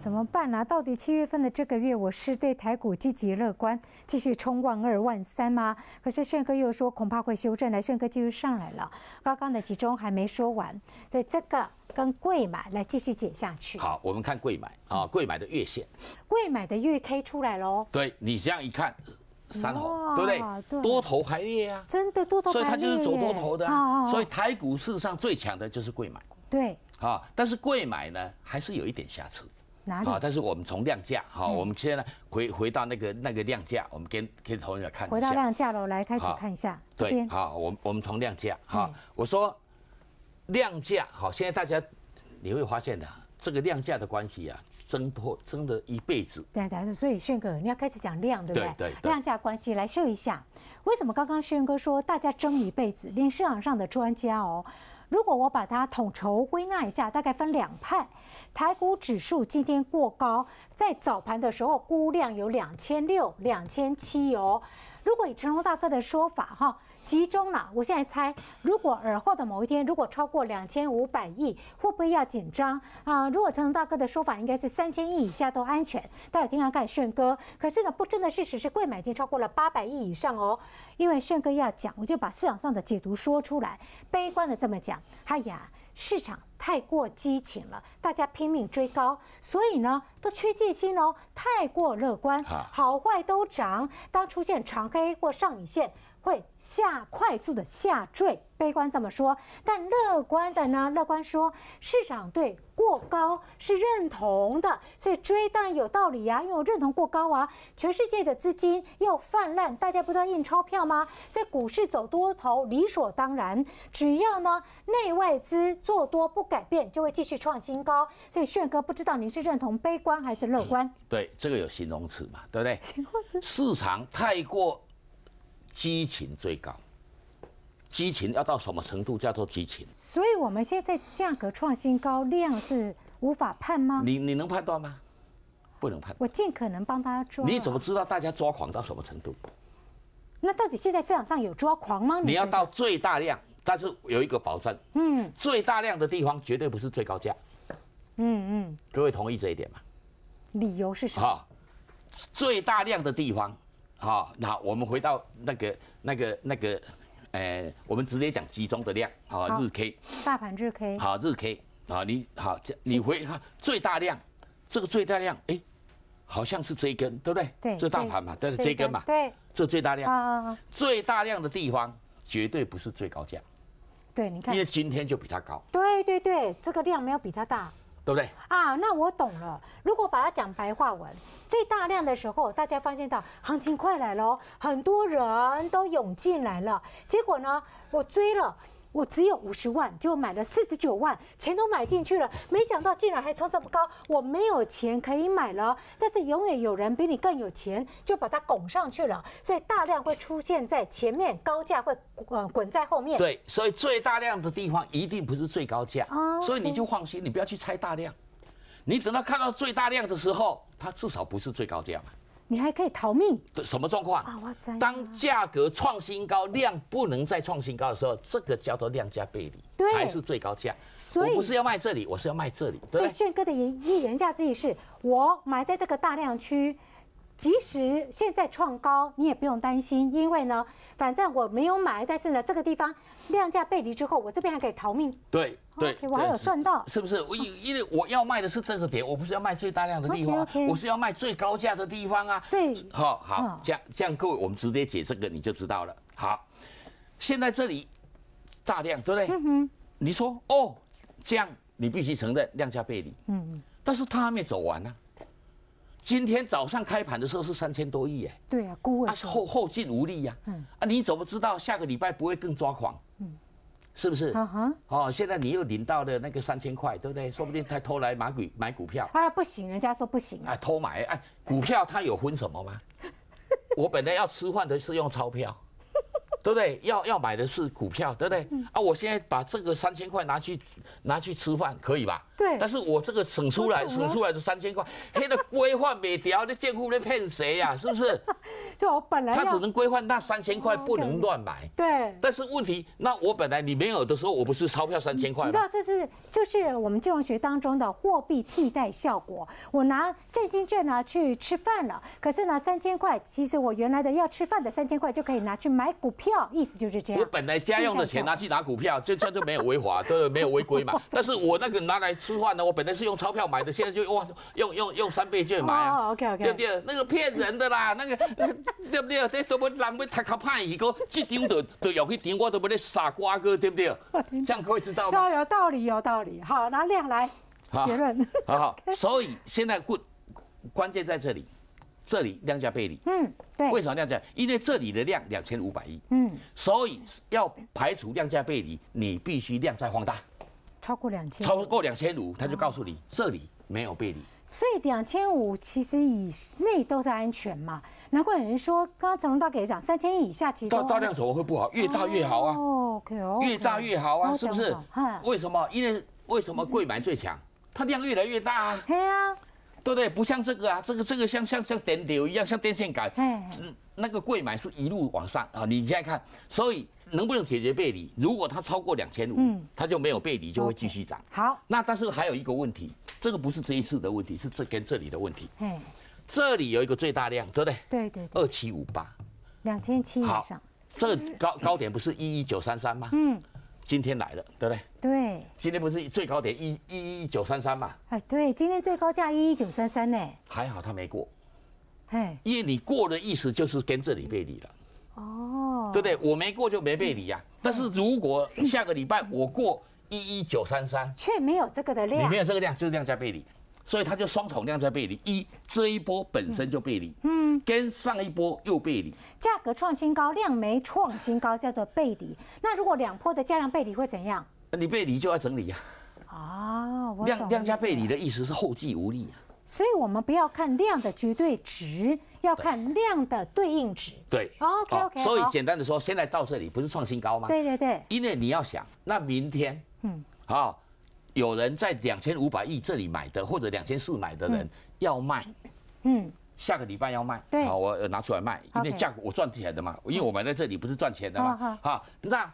怎么办呢？到底七月份的这个月，我是对台股积极乐观，继续冲万二万三吗？可是炫哥又说恐怕会修正。来，炫哥继续上来了，刚刚的集中还没说完，所以这个跟贵买来继续减下去。好，我们看贵买啊，贵买的月线，贵买的月 K 出来了。对你这样一看，三红，对不对？多头排列啊，真的多头，所以它就是走多头的啊。所以台股市上最强的就是贵买。对，啊，但是贵买呢还是有一点瑕疵。哪里啊？但是我们从量价，好，我们现在回回到那个那个量价，我们跟跟同仁来看一下。回到量价喽，来开始看一下。这边。好，我我们从量价，好，我说量价，好，现在大家你会发现的这个量价的关系啊，争脱争了一辈子。对，所以轩哥，你要开始讲量，对不对？量价关系来秀一下。为什么刚刚轩哥说大家争一辈子，连市场上的专家哦？如果我把它统筹归纳一下，大概分两派。台股指数今天过高，在早盘的时候估量有两千六、两千七哦。如果以成龙大哥的说法哈，集中了，我现在猜，如果尔后的某一天，如果超过两千五百亿，会不会要紧张啊？如果成龙大哥的说法应该是三千亿以下都安全，大家听要看炫哥。可是呢，不争的事实是，贵买已经超过了八百亿以上哦。因为炫哥要讲，我就把市场上的解读说出来，悲观的这么讲，哎呀，市场。太过激情了，大家拼命追高，所以呢都缺戒心哦，太过乐观，好坏都涨。当出现长黑或上影线。会下快速的下坠，悲观这么说，但乐观的呢？乐观说市场对过高是认同的，所以追当然有道理呀，因为认同过高啊，全世界的资金又泛滥，大家不断印钞票吗？所以股市走多头理所当然，只要呢内外资做多不改变，就会继续创新高。所以炫哥不知道您是认同悲观还是乐观？对，这个有形容词嘛，对不对？形容词，市场太过。激情最高，激情要到什么程度叫做激情？所以我们现在价格创新高，量是无法判吗？你你能判断吗？不能判。我尽可能帮大家抓。你怎么知道大家抓狂到什么程度？那到底现在市场上有抓狂吗？你要到最大量，但是有一个保证，嗯，最大量的地方绝对不是最高价。嗯嗯，各位同意这一点吗？理由是什么？最大量的地方。好，那我们回到那个、那个、那个，哎，我们直接讲集中的量，好日 K，大盘日 K，好日 K，好，你好，你回看最大量，这个最大量，哎，好像是这一根，对不对？对，这大盘嘛，都是这一根嘛，对，这最大量，最大量的地方绝对不是最高价，对，你看，因为今天就比它高，对对对，这个量没有比它大。对不对啊？那我懂了。如果把它讲白话文，最大量的时候，大家发现到行情快来了，很多人都涌进来了。结果呢，我追了。我只有五十万，就买了四十九万，钱都买进去了。没想到竟然还抽这么高，我没有钱可以买了。但是永远有人比你更有钱，就把它拱上去了。所以大量会出现在前面，高价会呃滚在后面。对，所以最大量的地方一定不是最高价。所以你就放心，你不要去猜大量。你等到看到最大量的时候，它至少不是最高价嘛。你还可以逃命？什么状况？当价格创新高，量不能再创新高的时候，这个叫做量价背离，才是最高价。我不是要卖这里，我是要卖这里。所以，炫哥的言预言价之意是，我买在这个大量区。即使现在创高，你也不用担心，因为呢，反正我没有买，但是呢，这个地方量价背离之后，我这边还可以逃命。对对，我还有算到，是不是？我因为我要卖的是这个点，我不是要卖最大量的地方，我是要卖最高价的地方啊。所以，好好，这样这样，各位，我们直接解这个你就知道了。好，现在这里大量，对不对？你说哦，这样你必须承认量价背离。嗯嗯，但是他还没走完呢。今天早上开盘的时候是三千多亿哎，对啊，顾问他是后后劲无力呀，嗯，啊你怎么知道下个礼拜不会更抓狂？嗯，是不是？嗯哈，哦，现在你又领到了那个三千块，对不对？说不定他偷来买股买股票，啊不行，人家说不行啊，偷买哎，股票他有分什么吗？我本来要吃饭的是用钞票。对不对？要要买的是股票，对不对？啊，我现在把这个三千块拿去拿去吃饭，可以吧？对。但是我这个省出来省出来的三千块，黑的规划没调，这贱户在骗谁呀？是不是？就我本来他只能规范那三千块，不能乱买。对。但是问题，那我本来你没有的时候，我不是钞票三千块吗？道这是就是我们金融学当中的货币替代效果。我拿振兴券拿去吃饭了，可是拿三千块，其实我原来的要吃饭的三千块就可以拿去买股票，意思就是这样。我本来家用的钱拿去拿股票，这样就没有违法，对没有违规嘛。但是我那个拿来吃饭呢，我本来是用钞票买的，现在就哇用用用三倍券买啊。OK OK。第二那个骗人的啦，那个。对不对？这都要人要踢较歹，如个，这张都都要去顶，我都要你傻瓜哥，对不对？这样可以知道吗？有道理，有道理。好，拿量来结论。好好。所以现在关关键在这里，这里量价背离。嗯，对。为什么量价？因为这里的量两千五百亿。嗯。所以要排除量价背离，你必须量再放大，超过两千，超过两千五，他就告诉你这里没有背离。所以两千五其实以内都是安全嘛，难怪有人说，刚刚陈龙大哥也讲，三千以下，其实到大量怎么会不好？越大越好啊，越大越好啊，是不是？为什么？因为为什么跪买最强？它量越来越大啊。嘿啊，对不对？不像这个啊，这个这个像像像电流一样，像电线杆，那个跪买是一路往上啊。你现在看，所以能不能解决背离？如果它超过两千五，它就没有背离，就会继续涨。好，那但是还有一个问题。这个不是这一次的问题，是这跟这里的问题。哎，这里有一个最大量，对不对？对对，二七五八，两千七以上。这高高点不是一一九三三吗？嗯，今天来了，对不对？对。今天不是最高点一一一九三三吗？哎，对，今天最高价一一九三三呢。还好他没过，哎，因为你过的意思就是跟这里背离了。哦。对不对？我没过就没背离啊。但是如果下个礼拜我过。一一九三三却没有这个的量，你没有这个量就是量价背离，所以它就双重量在背离。一这一波本身就背离，嗯，跟上一波又背离。价格创新高，量没创新高，叫做背离。那如果两波的价量背离会怎样？你背离就要整理呀。啊，量量价背离的意思是后继无力啊。所以我们不要看量的绝对值，要看量的对应值。对，OK OK。所以简单的说，现在到这里不是创新高吗？对对对。因为你要想，那明天。嗯，好，有人在两千五百亿这里买的，或者两千四买的人要卖，嗯，下个礼拜要卖，对，好，我拿出来卖，因为价格我赚钱的嘛，因为我买在这里不是赚钱的嘛。啊，好，那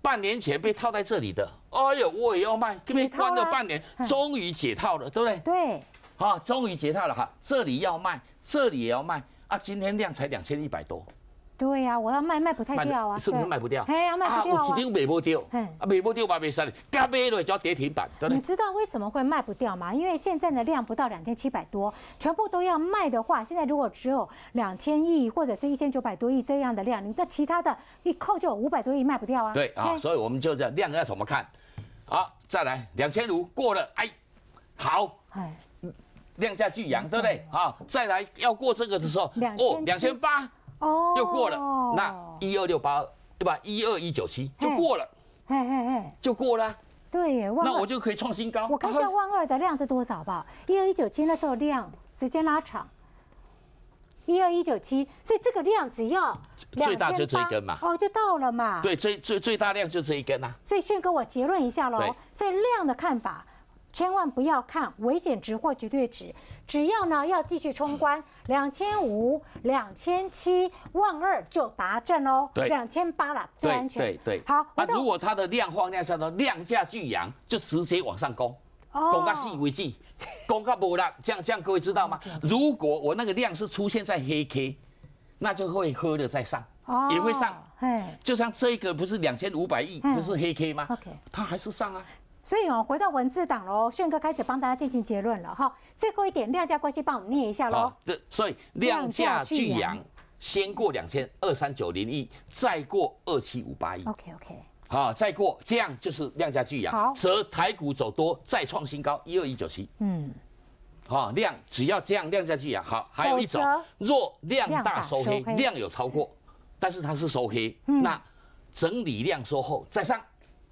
半年前被套在这里的，哎呦，我也要卖，被关了半年，终于解套了，对不对？对，好，终于解套了哈，这里要卖，这里也要卖啊，今天量才两千一百多。对呀，我要卖卖不太掉啊，是不是卖不掉？哎呀，卖不掉啊！我指定尾波掉，啊尾部掉嘛没事，加码都系只跌停板，你知道为什么会卖不掉吗？因为现在的量不到两千七百多，全部都要卖的话，现在如果只有两千亿或者是一千九百多亿这样的量，你的其他的一扣就有五百多亿卖不掉啊！对啊，所以我们就这量要怎么看？好，再来两千五过了，哎，好，哎，量价巨扬，对不对？好，再来要过这个的时候，哦，两千八。哦，又过了，那一二六八二对吧？一二一九七就过了，嘿嘿嘿，就过了。对耶，那我就可以创新高。我看一下万二的量是多少吧？一二一九七那时候量时间拉长，一二一九七，所以这个量只要最大就这一根嘛，哦，就到了嘛。对，最最最大量就这一根啊。所以先哥，我结论一下喽。所以量的看法。千万不要看危险值或绝对值，只要呢要继续冲关，两千五、两千七、万二就达阵哦，两千八了最安全。对对好。那如果它的量放量叫做量价巨扬，就直接往上攻，攻到细为距，攻到五啦，这样这样各位知道吗？如果我那个量是出现在黑 K，那就会喝了再上，也会上。哎，就像这个不是两千五百亿不是黑 K 吗？OK，它还是上啊。所以哦，回到文字档喽，炫哥开始帮大家进行结论了哈。最后一点量价关系，帮我们念一下喽。这所以量价巨扬，先过两千二三九零亿，再过二七五八亿。OK OK。好，再过这样就是量价巨扬。好。则台股走多再创新高，一二一九七。嗯。好，量只要这样量价巨扬好，还有一种若量大收黑，量有超过，但是它是收黑，那整理量收后再上。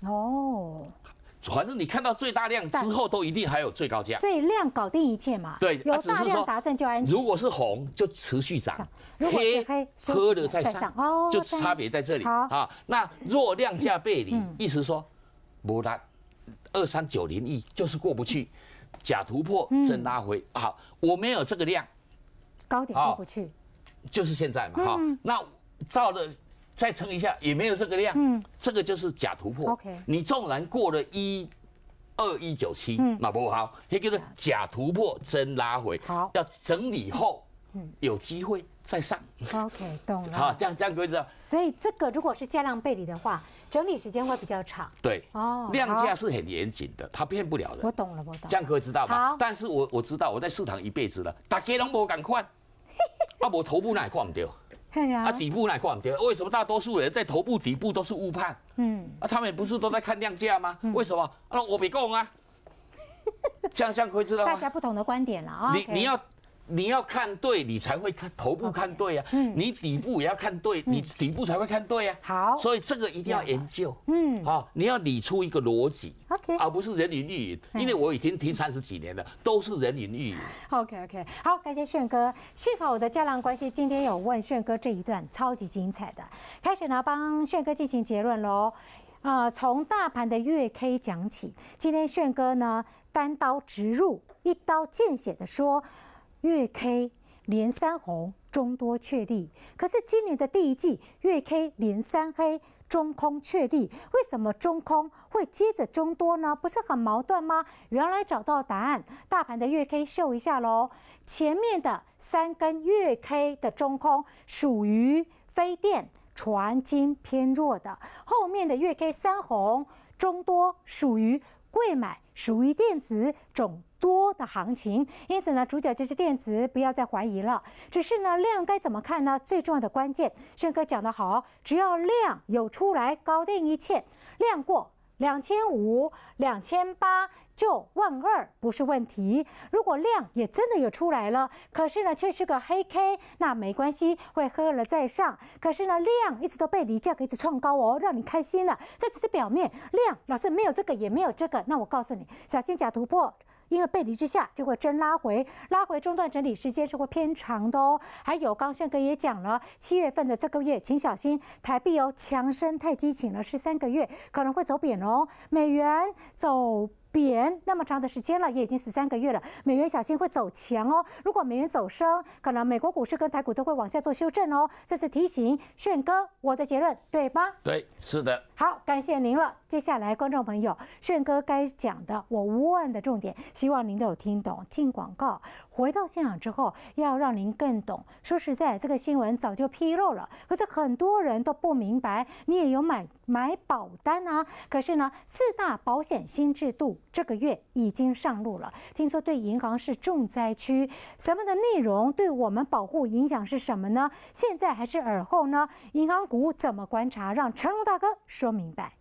哦。反正你看到最大量之后，都一定还有最高价。所以量搞定一切嘛。对，有大量达阵就安全。如果是红，就持续涨；如果是黑，黑的再上，哦，就差别在这里。好那若量价背离，意思说，不然二三九零亿就是过不去，假突破真拉回。好，我没有这个量，高点过不去，就是现在嘛。哈，那到了。再撑一下也没有这个量，嗯，这个就是假突破。OK，你纵然过了一、二、一九七，那不好，也就是假突破，真拉回。好，要整理后，嗯，有机会再上。OK，懂了。好，这样这样哥知道。所以这个如果是价量背离的话，整理时间会比较长。对，哦，量价是很严谨的，他骗不了的。我懂了，我懂。这样以知道吧？但是我我知道，我在市场一辈子了，大家拢无敢看，我头部那也看唔到。啊，底部那逛街，为什么大多数人在头部底部都是误判？嗯，啊，他们不是都在看量价吗？为什么？啊，我比供啊，这样这样可以知道吗？大家不同的观点了啊，你你要。你要看对，你才会看头部看对啊。嗯。你底部也要看对，你底部才会看对啊。好。所以这个一定要研究。嗯。好，你要理出一个逻辑。OK。而不是人云亦云，因为我已经听三十几年了，都是人云亦云。OK OK，好，感谢炫哥。幸好我的家郎关系今天有问炫哥这一段超级精彩的，开始呢帮炫哥进行结论喽。啊，从大盘的月 K 讲起，今天炫哥呢单刀直入，一刀见血的说。月 K 连三红中多确立，可是今年的第一季月 K 连三黑中空确立，为什么中空会接着中多呢？不是很矛盾吗？原来找到答案，大盘的月 K 秀一下喽。前面的三根月 K 的中空属于非电传金偏弱的，后面的月 K 三红中多属于贵买，属于电子总多的行情，因此呢，主角就是电子，不要再怀疑了。只是呢，量该怎么看呢？最重要的关键，轩哥讲得好，只要量有出来搞定一切，量过两千五、两千八就万二不是问题。如果量也真的有出来了，可是呢，却是个黑 K，那没关系，会喝了再上。可是呢，量一直都被离价给一直创高哦，让你开心了，这只是表面。量老师没有这个，也没有这个，那我告诉你，小心假突破。因为背离之下，就会真拉回，拉回中断整理时间是会偏长的哦。还有刚轩哥也讲了，七月份的这个月，请小心台币哦，强升太激情了，十三个月可能会走扁哦，美元走。贬那么长的时间了，也已经十三个月了。美元小心会走强哦。如果美元走升，可能美国股市跟台股都会往下做修正哦。这次提醒炫哥，我的结论对吗？对，是的。好，感谢您了。接下来，观众朋友，炫哥该讲的，我问的重点，希望您都有听懂。进广告，回到现场之后，要让您更懂。说实在，这个新闻早就披露了，可是很多人都不明白。你也有买买保单啊？可是呢，四大保险新制度。这个月已经上路了，听说对银行是重灾区。什么的内容对我们保护影响是什么呢？现在还是耳后呢？银行股怎么观察？让成龙大哥说明白。